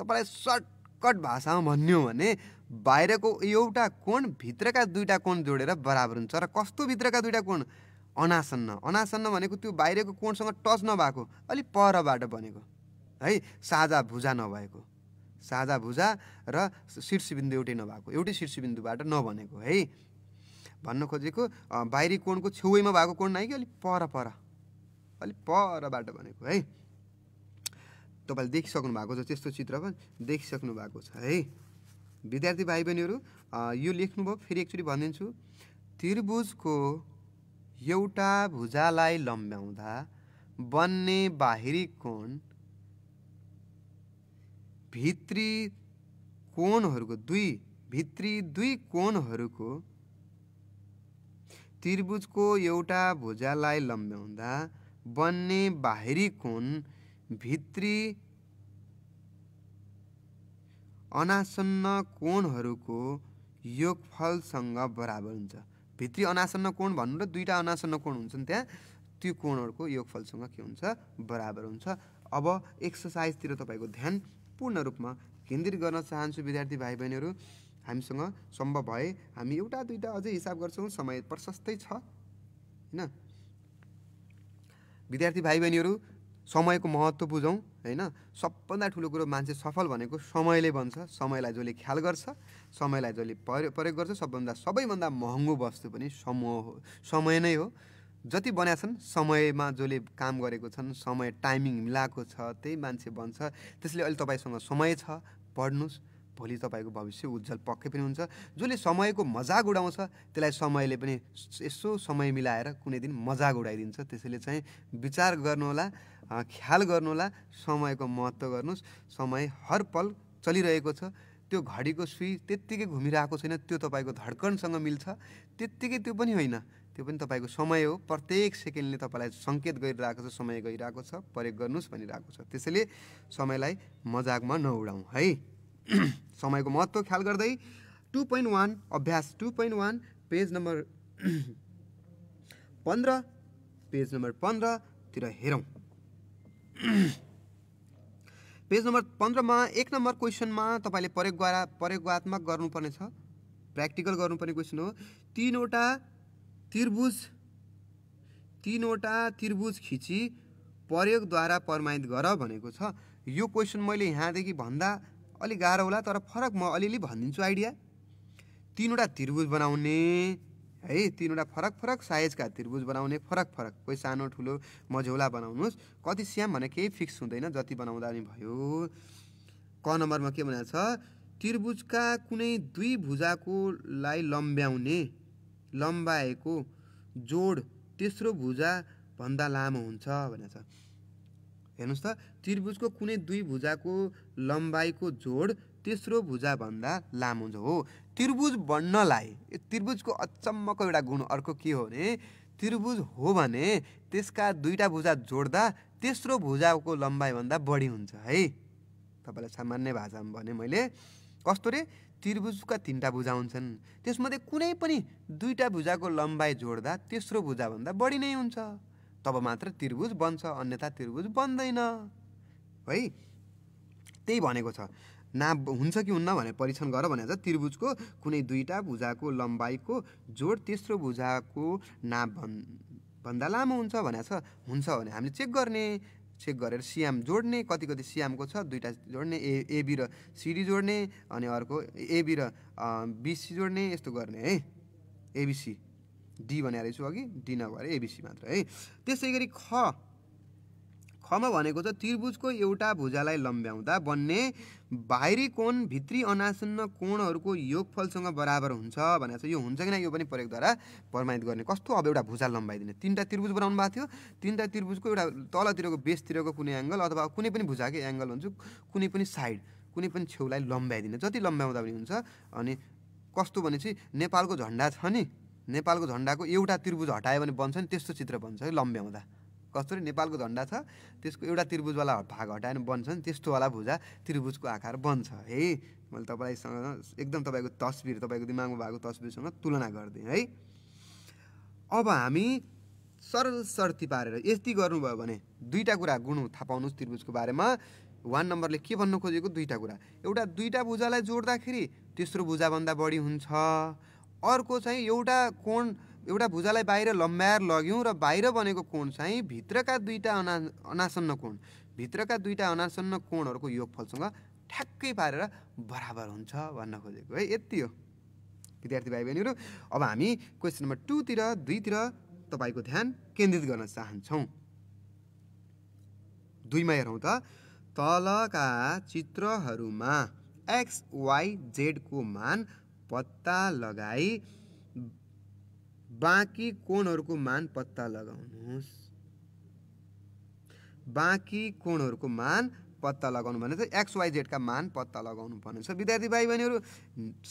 तपाईँलाई सर्टकट भाषामा भन्यो भने बाहिरको एउटा कोण भित्रका दुईवटा कोण जोडेर बराबर हुन्छ र कस्तो भित्रका दुईवटा कोण अनासन्न अनासन्न भनेको त्यो बाहिरको कोणसँग टच नभएको अलिक परबाट बनेको है साझा भुजा नभएको साझा भुजा र शीर्षबिन्दु एउटै नभएको एउटै शीर्षबिन्दुबाट नभनेको है भन्न खोजेको बाहिरी कोणको छेउमा भएको कोण नै कि अलिक पर पर अलिक परबाट भनेको है तपाईँले देखिसक्नु भएको छ त्यस्तो चित्र पनि देखिसक्नु भएको छ है विद्यार्थी भाइ बहिनीहरू यो लेख्नुभयो फेरि एकचोटि भनिदिन्छु त्रिभुजको एउटा भुजालाई लम्ब्याउँदा बन्ने बाहिरी कोण भित्री कोणहरूको दुई भित्री दुई कोणहरूको त्रिभुजको एउटा भुजालाई लम्ब्याउँदा बन्ने बाहिरी कोण भित्री अनासन्न कोणहरूको योगफलसँग बराबर हुन्छ भित्री अनासन्न कोण भन्नु र दुईवटा अनासन्न कोण हुन्छन् त्यहाँ त्यो कोणहरूको योगफलसँग के हुन्छ बराबर हुन्छ अब एक्सर्साइजतिर तपाईँको ध्यान पूर्ण रूपमा केन्द्रित गर्न चाहन्छु विद्यार्थी भाइ बहिनीहरू हामीसँग सम्भव भए हामी एउटा दुईवटा अझै हिसाब गर्छौँ समय प्रशस्तै छ होइन विद्यार्थी भाइ बहिनीहरू समयको महत्त्व बुझौँ होइन सबभन्दा ठुलो कुरो मान्छे सफल भनेको समयले भन्छ समयलाई जसले ख्याल गर्छ समयलाई जसले प्रयोग प्रयोग गर्छ सबभन्दा सबैभन्दा महँगो वस्तु पनि समूह हो समय नै हो जति बनाएका छन् समयमा जसले काम गरेको छन् समय टाइमिङ मिलाएको छ त्यही मान्छे बन्छ त्यसले अहिले तपाईँसँग समय छ पढ्नुहोस् भोलि तपाईँको भविष्य उज्जवल पक्कै पनि हुन्छ जसले समयको मजाक उडाउँछ त्यसलाई समयले पनि यसो समय मिलाएर कुनै दिन मजाक उडाइदिन्छ त्यसैले चाहिँ विचार गर्नु होला ख्याल गर्नुहोला समयको महत्त्व गर्नुहोस् समय हर पल चलिरहेको छ त्यो घडीको सुई त्यत्तिकै घुमिरहेको छैन त्यो तपाईँको धडकनसँग मिल्छ त्यत्तिकै त्यो पनि होइन त्यो पनि तपाईँको समय हो प्रत्येक सेकेन्डले तपाईँलाई सङ्केत गरिरहेको छ समय गइरहेको छ प्रयोग गर्नुहोस् भनिरहेको छ त्यसैले समयलाई मजाकमा नउडाउँ है समयको महत्त्व ख्याल गर्दै टु पोइन्ट वान अभ्यास two point one page number पन्ध्र पेज नम्बर पन्ध्रतिर हेरौँ पेज नम्बर पन्ध्रमा एक नम्बर क्वेसनमा तपाईँले प्रयोगद्वारा प्रयोगत्मक गर्नुपर्नेछ प्र्याक्टिकल गर्नुपर्ने क्वेसन हो तिनवटा त्रिभुज तिनवटा त्रिभुज खिची प्रयोगद्वारा प्रमाणित गर भनेको छ यो क्वेसन मैले यहाँदेखि भन्दा अलिक गाह्रो होला तर फरक म अलिअलि भनिदिन्छु आइडिया तिनवटा त्रिभुज बनाउने है तिनवटा फरक फरक साइजका त्रिभुज बनाउने फरक फरक कोही सानो ठुलो मझौला बनाउनुहोस् कति स्याम भने केही फिक्स हुँदैन जति बनाउँदा पनि भयो क नम्बरमा के भनेको छ त्रिभुजका कुनै दुई भुजाको लाई लम्ब्याउने लम्बाएको जोड तेस्रो भुजा भन्दा लामो हुन्छ भनेको छ हेर्नुहोस् त त्रिभुजको कुनै दुई भुजाको लम्बाइको जोड तेस्रो भुजाभन्दा लामो हुन्छ हो त्रिभुज बन्नलाई त्रिभुजको अचम्मको एउटा गुण अर्को के हो भने त्रिभुज हो भने त्यसका दुईवटा भुजा जोड्दा तेस्रो भुजाको लम्बाइभन्दा बढी हुन्छ है तपाईँलाई सामान्य भाषामा भने मैले कस्तो रे त्रिभुजका तिनवटा भुजा हुन्छन् त्यसमध्ये कुनै पनि दुईवटा भुजाको लम्बाइ जोड्दा तेस्रो भुजाभन्दा बढी नै हुन्छ तब मात्र त्रिभुज बन्छ अन्यथा त्रिभुज बन्दैन है त्यही भनेको छ ना हुन्छ कि हुन्न भनेर परीक्षण गर भने त्रिभुजको कुनै दुईवटा भुजाको लम्बाइको जोड तेस्रो भुजाको नाप भन् भन्दा लामो हुन्छ भनेर छ हुन्छ भने हामीले चेक गर्ने चेक गरेर सिएम जोड्ने कति कति सिएमको छ दुईवटा जोड्ने ए एबी र सिडी जोड्ने अनि अर्को एबी र बिसी जोड्ने यस्तो गर्ने है एबिसी डी भनेर छु अघि डी नभएर एबिसी मात्र है त्यसै गरी ख खमा भनेको छ त्रिभुजको एउटा भुजालाई लम्ब्याउँदा बन्ने बाहिरी कोण भित्री अनासन्न कोणहरूको योगफलसँग बराबर हुन्छ भनेर यो हुन्छ कि यो पनि प्रयोगद्वारा प्रमाणित गर्ने कस्तो अब एउटा भुजा लम्बाइदिने तिनवटा त्रिभुज बनाउनु भएको थियो तिनवटा त्रिभुजको एउटा तलतिरको बेसतिरको कुनै एङ्गल अथवा कुनै पनि भुजाकै एङ्गल हुन्छ कुनै पनि साइड कुनै पनि छेउलाई लम्ब्याइदिने जति लम्ब्याउँदा पनि हुन्छ अनि कस्तो भनेपछि नेपालको झन्डा छ नि नेपालको झन्डाको एउटा त्रिभुज हटायो भने बन्छ नि त्यस्तो चित्र बन्छ है लम्ब्याउँदा कस्तो नेपालको झन्डा छ त्यसको एउटा त्रिभुजवाला भाग हटाएन बन्छ नि त्यस्तोवाला भुजा त्रिभुजको आकार बन्छ है मैले तपाईँसँग एकदम तपाईँको तस्बिर तपाईँको दिमागमा भएको तस्बिरसँग तुलना गरिदिएँ है अब हामी सरल सर्ती पारेर यति गर्नुभयो भने दुईवटा कुरा गुण थाहा पाउनुहोस् त्रिभुजको बारेमा वान नम्बरले के भन्नु खोजेको दुईवटा कुरा एउटा दुईवटा भुजालाई जोड्दाखेरि तेस्रो भुजाभन्दा बढी हुन्छ अर्को चाहिँ एउटा कोण एउटा भुजालाई बाहिर लम्ब्याएर लग्यौँ र बाहिर बनेको कोण चाहिँ भित्रका दुईवटा अना अनासन्न कोण भित्रका दुईवटा अनासन्न कोणहरूको योगफलसँग ठ्याक्कै पारेर बराबर हुन्छ भन्न खोजेको है यति हो विद्यार्थी भाइ बहिनीहरू अब हामी क्वेसन नम्बर टूतिर दुईतिर तपाईँको ध्यान केन्द्रित गर्न चाहन्छौँ दुईमा हेरौँ त तलका चित्रहरूमा एक्स वाइ जेडको मान पत्ता लगाई बाँकी कोणहरूको मान पत्ता लगाउनुहोस् बाँकी कोणहरूको मान पत्ता लगाउनु भने छ एक्सवाइजेडका मान पत्ता लगाउनु पर्ने छ विद्यार्थी भाइ बहिनीहरू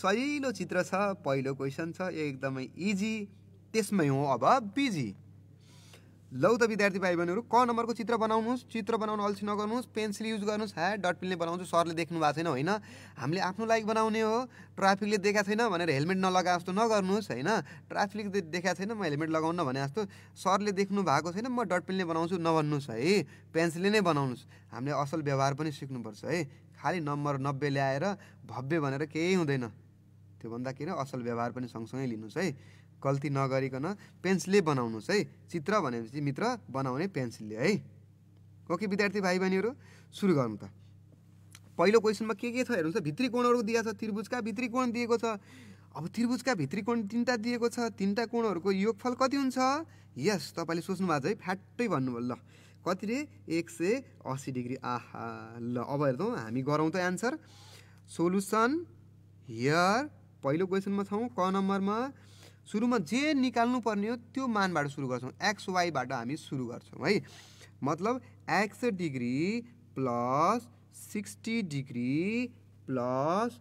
सजिलो चित्र छ पहिलो क्वेसन छ एकदमै इजी त्यसमै हो अब बिजी लौ त विद्यार्थी भाइ बहिनीहरू क नम्बरको चित्र बनाउनुहोस् चित्र बनाउन अल्छी नगर्नुहोस् पेन्सिल युज गर्नुहोस् ह्या डटपिनले बनाउँछु सरले देख्नु भएको छैन होइन हामीले आफ्नो लागि बनाउने हो ट्राफिकले देखाएको छैन भनेर हेलमेट नलगा जस्तो नगर्नुहोस् होइन ट्राफिकले देखाएको छैन म हेलमेट लगाउन भने जस्तो सरले देख्नु भएको छैन म डटपिनले बनाउँछु नभन्नुहोस् है पेन्सिलले नै बनाउनुहोस् हामीले असल व्यवहार पनि सिक्नुपर्छ है खालि नम्बर नब्बे ल्याएर भव्य भनेर केही हुँदैन त्योभन्दा के अरे असल व्यवहार पनि सँगसँगै लिनुहोस् है गल्ती नगरिकन पेन्सिलले बनाउनुहोस् है चित्र भनेपछि मित्र बनाउने पेन्सिलले है ओके विद्यार्थी भाइ बहिनीहरू सुरु गर्नु त पहिलो क्वेसनमा के के छ हेर्नुहोस् त भित्री कोणहरू दिएको छ त्रिभुजका भित्री कोण दिएको छ अब त्रिभुजका भित्री कोण तिनवटा दिएको छ तिनवटा कोणहरूको योगफल कति हुन्छ यस तपाईँले सोच्नु भएको छ है फ्याट्टै भन्नुभयो ल कति रे एक सय असी डिग्री आहा ल अब हेर्दा हामी गरौँ त एन्सर सोलुसन हियर पहिलो क्वेसनमा छौँ क नम्बरमा सुरुमा जे निकाल्नु पर्ने हो त्यो मानबाट सुरु गर्छौँ एक्स वाईबाट हामी सुरु गर्छौँ है मतलब X degree plus sixty degree plus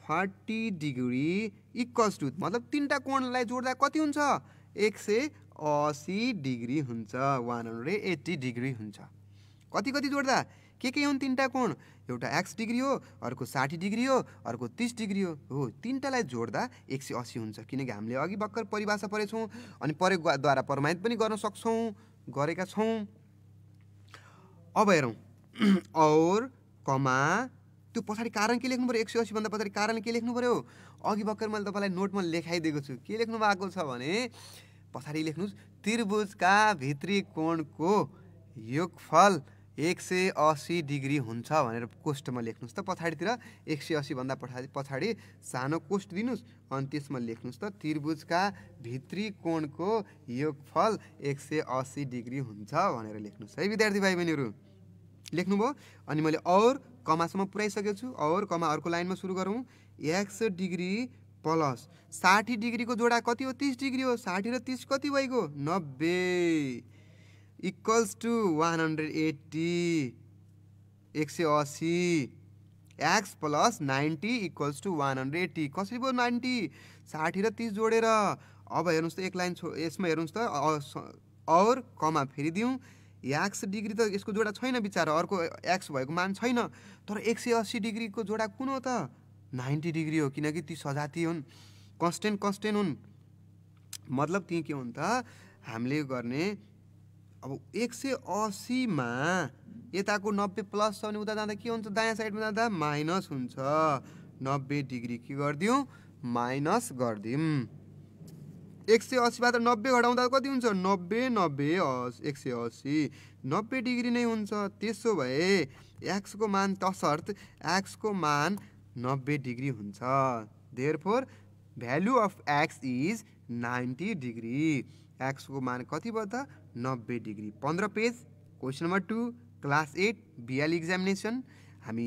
thirty degree equals to मतलब तिनवटा कोणलाई जोड्दा कति हुन्छ एक सय असी डिग्री हुन्छ वान हन्ड्रेड एट्टी डिग्री हुन्छ कति कति जोड्दा के के हुन् तिनवटा कोण एउटा एक्स डिग्री हो अर्को साठी डिग्री हो अर्को तिस डिग्री हो हो तिनवटालाई जोड्दा एक सय असी हुन्छ किनकि हामीले अघि भर्खर परिभाषा परेछौँ अनि प्रयोगद्वारा प्रमाणित पनि गर्न सक्छौँ गरेका छौँ अब हेरौँ और कमा त्यो पछाडि कारण के लेख्नु पऱ्यो एक सय असीभन्दा पछाडि कारण के लेख्नु पऱ्यो अघि भर्खर मैले तपाईँलाई नोटमा लेखाइदिएको छु के लेख्नु भएको छ भने पछाडि लेख्नुहोस् त्रिभुजका भित्री कोणको योगफल एक सय असी डिग्री हुन्छ भनेर कोष्टमा लेख्नुहोस् त पछाडितिर एक सय असीभन्दा पछाडि पछाडि सानो कोष्ट दिनुहोस् अनि त्यसमा लेख्नुहोस् त त्रिभुजका भित्री कोणको योगफल एक सय असी डिग्री हुन्छ भनेर लेख्नुहोस् है विद्यार्थी भाइ बहिनीहरू लेख्नुभयो अनि मैले और कमासम्म पुऱ्याइसकेको छु और कमा अर्को लाइनमा सुरु गरौँ एक्स डिग्री प्लस साठी डिग्रीको जोडा कति हो तिस डिग्री हो साठी र तिस कति भइगयो नब्बे equals to one hundred eighty एक सय असी X plus ninety equals to one hundred eighty कसरी भयो नाइन्टी साठी र तिस जोडेर अब हेर्नुहोस् त एक लाइन छो यसमा हेर्नुहोस् त और कमा फेरि दिउँ एक्स डिग्री त यसको जोडा छैन बिचरा अर्को एक्स भएको मान छैन तर एक सय असी डिग्रीको जोडा कुन हो त नाइन्टी डिग्री हो किनकि ती सजाती हुन् कन्सटेन्ट कन्सटेन्ट हुन् मतलब ती के हुन् त हामीले गर्ने अब एक सय असीमा यताको नब्बे प्लस छ भने उता जाँदा के हुन्छ दायाँ साइडमा जाँदा माइनस हुन्छ नब्बे डिग्री के गरिदिउँ माइनस गरिदिउँ एक सय असीबाट नब्बे घटाउँदा कति हुन्छ नब्बे नब्बे अस एक सय असी नब्बे डिग्री नै हुन्छ त्यसो भए एक्सको मान तसर्थ एक्सको मान नब्बे डिग्री हुन्छ therefore value of x is ninety degree एक्सको मान कति भयो त नब्बे डिग्री पन्ध्र page question number two class eight BL examination हामी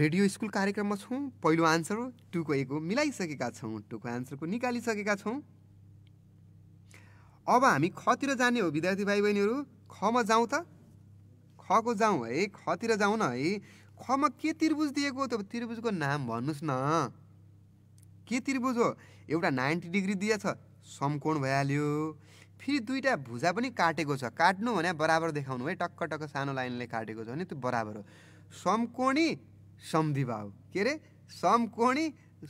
रेडियो स्कुल कार्यक्रममा छौँ पहिलो आन्सर हो टुको हो मिलाइसकेका छौँ टुको आन्सरको निकालिसकेका छौँ अब हामी खतिर जाने हो विद्यार्थी भाइ बहिनीहरू खमा जाउँ त खको जाउँ है खतिर जाउँ न है खमा के त्रिभुज दिएको त्रिभुजको नाम भन्नुहोस् न के त्रिभुज हो एउटा नाइन्टी डिग्री दिएछ समकोण भइहाल्यो फेरि दुईवटा भुजा पनि काटेको छ काट्नु भने बराबर देखाउनु है टक्क टक्क सानो लाइनले काटेको छ भने त्यो बराबर हो समकोणी समधिभाव के अरे समकोणी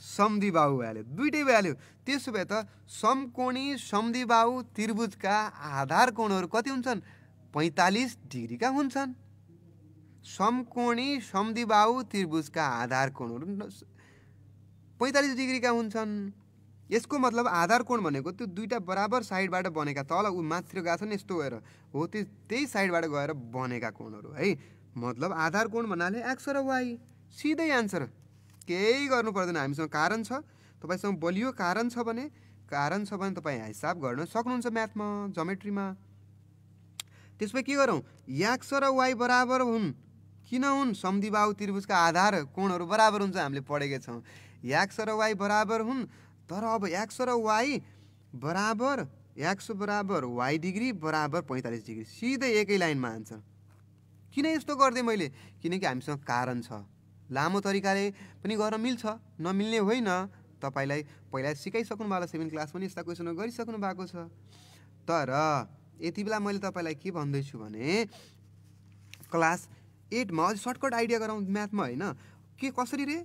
समधिबाहु भइहाल्यो दुइटै भइहाल्यो त्यसो भए त समकोणी समधिबाहु त्रिभुजका आधार कोणहरू कति हुन्छन् पैँतालिस डिग्रीका हुन्छन् समकोणी समधिबाहु त्रिभुजका आधार कोणहरू पैँतालिस डिग्रीका हुन्छन् यसको मतलब आधार कोण भनेको त्यो दुईवटा बराबर साइडबाट बनेका तल ऊ माथितिर गएको छ नि यस्तो गएर हो त्यो त्यही साइडबाट गएर बनेका कोणहरू है मतलब आधार कोण भन्नाले एक्स र वाइ सिधै आन्सर केही गर्नु पर्दैन हामीसँग कारण छ तपाईँसँग बलियो कारण छ भने कारण छ भने तपाईँ हिसाब गर्न सक्नुहुन्छ म्याथमा जोमेट्रीमा त्यसपछि के गरौँ याक्स र वाइ बराबर हुन् किन हुन् सम्धिबाहु त्रिभुजका आधार कोणहरू बराबर हुन्छ हामीले पढेकै छौँ याक्स र वाइ बराबर हुन् तर अब एक्स र वाई बराबर एक्स बराबर वाई डिग्री बराबर पैँतालिस डिग्री सिधै एकै लाइनमा आन्छ किन यस्तो गरिदिएँ मैले किनकि हामीसँग कारण छ लामो तरिकाले पनि गर्न मिल्छ नमिल्ने होइन तपाईँलाई पहिला सिकाइसक्नु भएको सेभेन क्लास पनि यस्ता क्वेसनहरू गरिसक्नु भएको छ तर यति बेला मैले तपाईँलाई के भन्दैछु भने क्लास एटमा अझ सर्टकट आइडिया गराउँ म्याथमा होइन के कसरी रे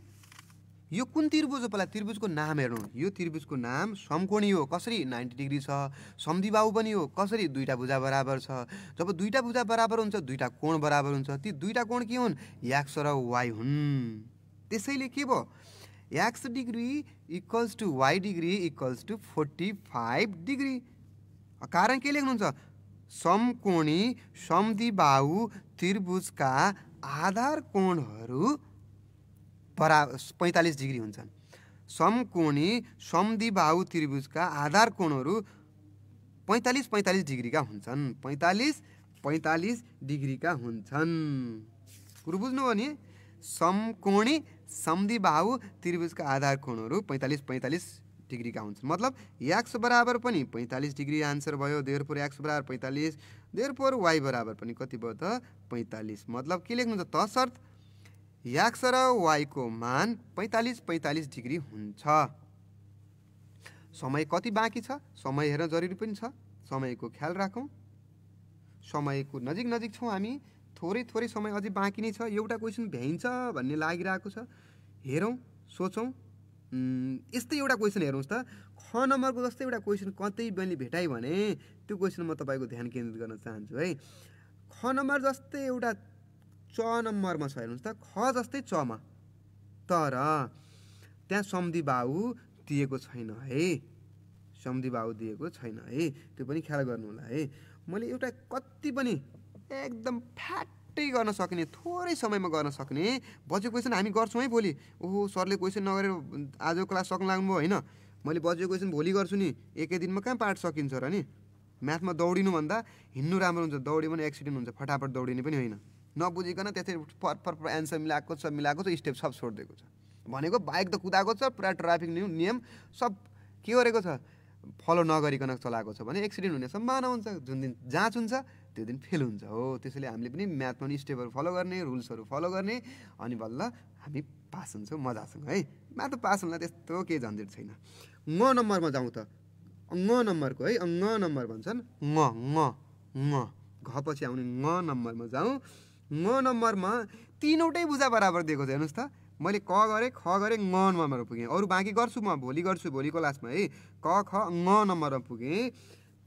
यो कुन त्रिभुज हो पहिला त्रिभुजको नाम हेर्नु यो त्रिभुजको नाम समकोणी हो कसरी नाइन्टी डिग्री छ सम्धिबाहु पनि हो कसरी दुईवटा भुजा बराबर छ जब दुईवटा भुजा बराबर हुन्छ दुईवटा कोण बराबर हुन्छ ती दुईवटा कोण के हुन् याक्स र वाइ हुन् त्यसैले के भयो X degree equals to why degree equals to forty five degree कारण के लेख्नुहुन्छ समकोणी समधिबाहु त्रिभुजका आधार कोणहरू बरा पैँतालिस डिग्री हुन्छन् समकोणी समदिबाहु त्रिभुजका आधार कोणहरू पैँतालिस पैँतालिस डिग्रीका हुन्छन् पैँतालिस पैँतालिस डिग्रीका हुन्छन् कुरो बुझ्नुभयो नि समकोणी समदिबाहु त्रिभुजका आधार कोणहरू पैँतालिस पैँतालिस डिग्रीका हुन्छन् मतलब याक्स बराबर पनि पैँतालिस डिग्री आन्सर भयो देवरपुर याक्स बराबर पैँतालिस देवरपुर वाइ बराबर पनि कति भयो त पैँतालिस मतलब के लेख्नु त तसर्थ याक्स र वाईको मान पैँतालिस पैँतालिस डिग्री हुन्छ समय कति बाँकी छ समय हेर्न जरुरी पनि छ समयको ख्याल राखौँ समयको नजिक नजिक छौँ हामी थोरै थोरै समय अझै बाँकी नै छ एउटा क्वेसन भ्याइन्छ भन्ने लागिरहेको छ हेरौँ सोचौँ यस्तै एउटा क्वेसन हेर्नुहोस् त ख नम्बरको जस्तै एउटा क्वेसन कतै मैले भेटाएँ भने त्यो क्वेसन म तपाईँको ध्यान केन्द्रित गर्न चाहन्छु है ख नम्बर जस्तै एउटा च नम्बरमा छ हेर्नुहोस् त ख जस्तै चमा तर त्यहाँ सम्धि बाहु दिएको छैन है सम्धि बाहु दिएको छैन है त्यो पनि ख्याल गर्नु होला है मैले एउटा कति पनि एकदम फ्याट्टै गर्न सक्ने थोरै समयमा गर्न सक्ने बजेको क्वेसन हामी गर्छौँ है भोलि ओहो सरले क्वेसन नगरेर आजको क्लास सक्नु भयो होइन मैले बजेको क्वेसन भोलि गर्छु नि एकै दिनमा कहाँ पाठ सकिन्छ र नि म्याथमा दौडिनुभन्दा हिँड्नु राम्रो हुन्छ दौड्यो भने एक्सिडेन्ट हुन्छ फटाफट दौडिने पनि होइन नबुझिकन त्यसरी फर एन्सर मिलाएको छ मिलाएको छ स्टेप सब छोडिदिएको छ भनेको बाइक त कुदाएको छ पुरा ट्राफिक नियम सब के गरेको छ फलो नगरिकन चलाएको छ भने एक्सिडेन्ट हुने सम्भावना हुन्छ जुन दिन जाँच हुन्छ त्यो दिन फेल हुन्छ हो त्यसैले हामीले पनि म्याथमा पनि स्टेपहरू फलो गर्ने रुल्सहरू फलो गर्ने अनि बल्ल हामी पास हुन्छौँ मजासँग है म्याथ पास हुनलाई त्यस्तो केही झन्झट छैन म नम्बरमा जाउँ त ङ नम्बरको है ङ नम्बर भन्छन् म म म घ पछि आउने ङ नम्बरमा जाउँ म नम्बरमा तिनवटै बुझा बराबर दिएको छ हेर्नुहोस् त मैले क गरेँ ख गरेँ ङ नम्बरमा पुगेँ अरू बाँकी गर्छु म भोलि गर्छु भोलिको क्लासमा है क ख ङ नम्बरमा पुगेँ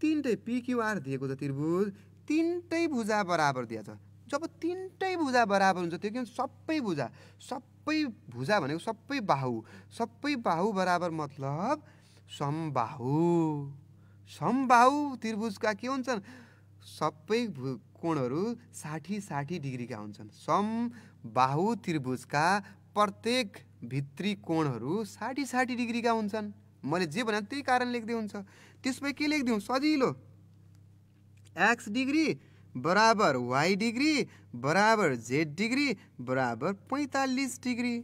तिनटै पिक्युआर दिएको छ त्रिभुज तिनटै भुजा बराबर दिएको छ जब तिनटै भुजा बराबर हुन्छ त्यो किन सबै भुजा सबै भुजा भनेको सबै बाहु सबै बाहु बराबर मतलब समबाहु सम्बाहु त्रिभुजका के हुन्छन् सबै कोणहरू साठी साठी डिग्रीका हुन्छन् सम बाहु त्रिभुजका प्रत्येक भित्री कोणहरू साठी साठी डिग्रीका हुन्छन् मैले जे भने त्यही कारण लेख्दै हुन्छ त्यसमा के लेखिदिउँ सजिलो एक्स डिग्री बराबर वाइ डिग्री बराबर जेड डिग्री बराबर पैँतालिस डिग्री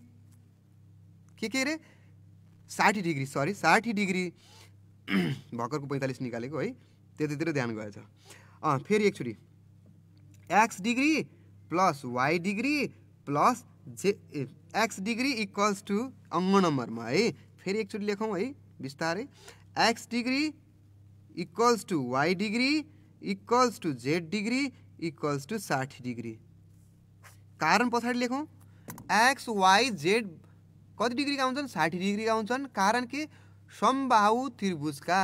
के के अरे साठी डिग्री सरी साठी डिग्री भर्खरको पैँतालिस निकालेको है त्यतातिर ध्यान गएछ अँ फेरि एकचोटि x degree plus y degree plus z x degree equals to अङ्ग नम्बरमा है फेरि एकचोटि लेखौँ है बिस्तारै x degree equals to why degree equals to z degree equals to साठी डिग्री कारण पछाडि लेखौँ एक्स वाइ जेड कति डिग्रीका हुन्छन् साठी डिग्रीका हुन्छन् कारण के सम्बाहु त्रिभुजका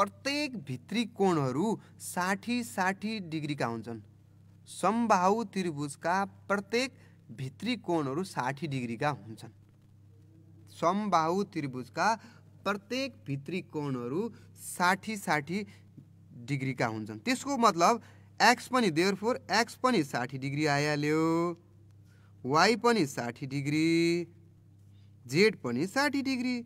प्रत्येक भित्री कोणहरू साठी साठी डिग्रीका हुन्छन् समबाहु त्रिभुजका प्रत्येक भित्री कोणहरू साठी डिग्रीका हुन्छन् समबाहु त्रिभुजका प्रत्येक भित्री कोणहरू साठी साठी डिग्रीका हुन्छन् त्यसको मतलब एक्स पनि देयर फोर एक्स पनि साठी डिग्री आइहाल्यो वाइ पनि साठी डिग्री जेड पनि साठी डिग्री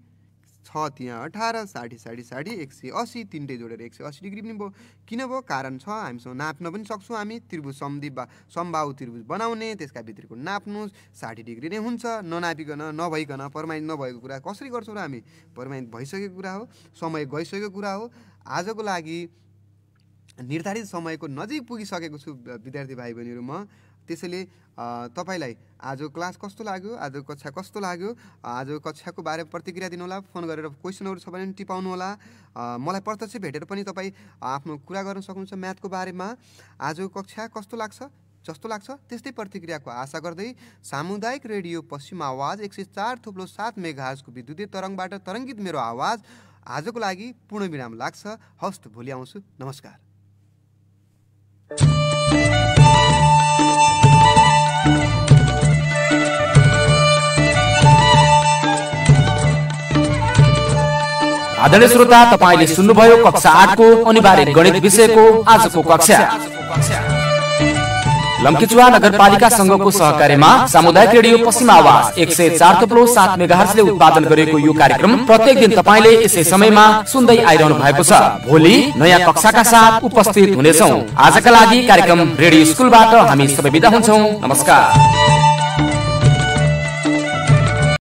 छ त्यहाँ अठार साठी साठी साठी एक सय असी तिनटै जोडेर एक सय असी डिग्री पनि भयो किन भयो कारण छ हामीसँग नाप्न पनि सक्छौँ हामी त्रिभुज बा सम्भाव त्रिभुज बनाउने त्यसका भित्रको नाप्नु साठी डिग्री नै हुन्छ ननापिकन नभइकन प्रमाणित नभएको कुरा कसरी गर्छौँ र हामी प्रमाणित भइसकेको कुरा हो समय गइसकेको कुरा हो आजको लागि निर्धारित समयको नजिक पुगिसकेको छु विद्यार्थी भाइ बहिनीहरू म त्यसैले तपाईँलाई आज क्लास कस्तो लाग्यो आज कक्षा कस्तो लाग्यो आज कक्षाको बारेमा प्रतिक्रिया दिनुहोला फोन गरेर क्वेसनहरू छ भने टिपाउनुहोला मलाई प्रत्यक्ष भेटेर पनि तपाईँ आफ्नो कुरा गर्न सक्नुहुन्छ म्याथको बारेमा आजको कक्षा कस्तो लाग्छ जस्तो लाग्छ त्यस्तै प्रतिक्रियाको आशा गर्दै सामुदायिक रेडियो पश्चिम आवाज एक सय चार थुप्लो सात मेघाजको विद्युतीय तरङ्गबाट तरङ्गित मेरो आवाज आजको लागि पूर्ण विराम लाग्छ हस्त भोलि आउँछु नमस्कार आदरणीय श्रोता तपाईँले सुन्नुभयो कक्षा आठको अनिवार्य गणित विषयको आजको कक्षा लम्किचुवा नगरपालिका संघको सहकार्यमा सामुदायिक रेडियो पश्चिम आवाज एक सय चार थप्लो सात मेगाहरले उत्पादन गरेको यो कार्यक्रम प्रत्येक दिन तपाईँले यसै समयमा सुन्दै आइरहनु भएको छ भोलि नयाँ कक्षाका साथ उपस्थित हुनेछौँ आजका लागि कार्यक्रम रेडियो स्कुलबाट हामी सबै बिदा हुन्छौँ नमस्कार